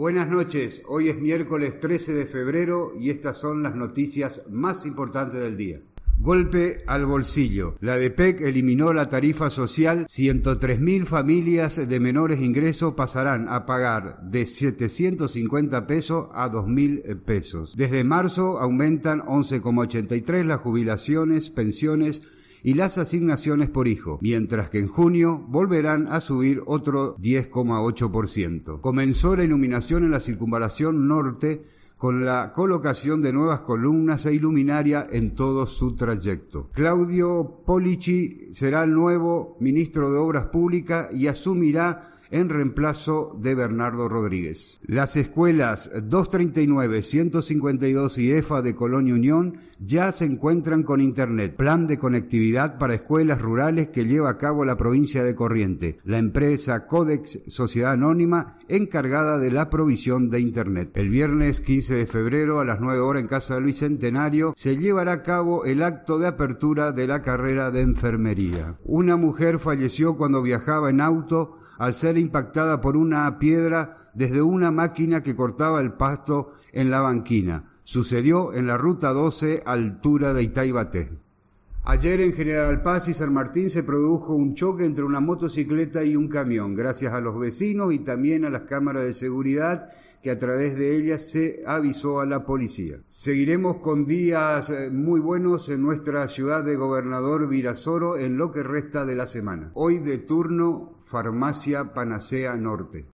Buenas noches, hoy es miércoles 13 de febrero y estas son las noticias más importantes del día. Golpe al bolsillo. La DEPEC eliminó la tarifa social. 103 mil familias de menores ingresos pasarán a pagar de 750 pesos a mil pesos. Desde marzo aumentan 11,83 las jubilaciones, pensiones y las asignaciones por hijo, mientras que en junio volverán a subir otro 10,8%. Comenzó la iluminación en la circunvalación norte con la colocación de nuevas columnas e iluminaria en todo su trayecto. Claudio Polici será el nuevo ministro de Obras Públicas y asumirá en reemplazo de Bernardo Rodríguez. Las escuelas 239, 152 y EFA e de Colonia Unión ya se encuentran con Internet, plan de conectividad para escuelas rurales que lleva a cabo la provincia de Corriente, la empresa Codex Sociedad Anónima encargada de la provisión de Internet. El viernes 15 de febrero a las 9 horas en Casa Luis Centenario se llevará a cabo el acto de apertura de la carrera de enfermería. Una mujer falleció cuando viajaba en auto al ser impactada por una piedra desde una máquina que cortaba el pasto en la banquina. Sucedió en la ruta 12, altura de Itaibaté. Ayer en General Paz y San Martín se produjo un choque entre una motocicleta y un camión, gracias a los vecinos y también a las cámaras de seguridad que a través de ellas se avisó a la policía. Seguiremos con días eh, muy buenos en nuestra ciudad de gobernador Virasoro en lo que resta de la semana. Hoy de turno Farmacia Panacea Norte.